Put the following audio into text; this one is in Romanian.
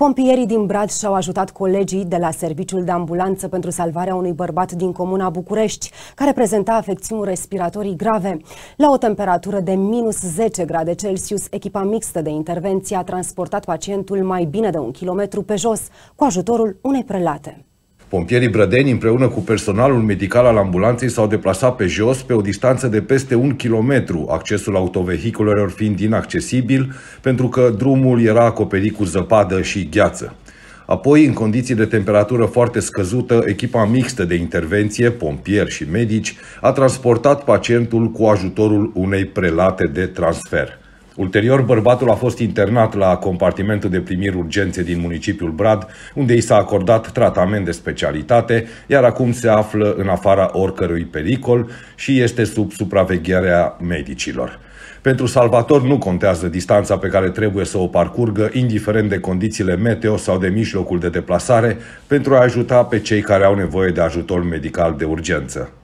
Pompierii din Brad și-au ajutat colegii de la Serviciul de Ambulanță pentru salvarea unui bărbat din comuna București, care prezenta afecțiuni respiratorii grave. La o temperatură de minus 10 grade Celsius, echipa mixtă de intervenție a transportat pacientul mai bine de un kilometru pe jos, cu ajutorul unei prelate. Pompierii brădeni împreună cu personalul medical al ambulanței s-au deplasat pe jos pe o distanță de peste un kilometru, accesul autovehiculelor fiind inaccesibil pentru că drumul era acoperit cu zăpadă și gheață. Apoi, în condiții de temperatură foarte scăzută, echipa mixtă de intervenție, pompieri și medici, a transportat pacientul cu ajutorul unei prelate de transfer. Ulterior, bărbatul a fost internat la compartimentul de primiri urgențe din municipiul Brad, unde i s-a acordat tratament de specialitate, iar acum se află în afara oricărui pericol și este sub supravegherea medicilor. Pentru Salvator nu contează distanța pe care trebuie să o parcurgă, indiferent de condițiile meteo sau de mijlocul de deplasare, pentru a ajuta pe cei care au nevoie de ajutor medical de urgență.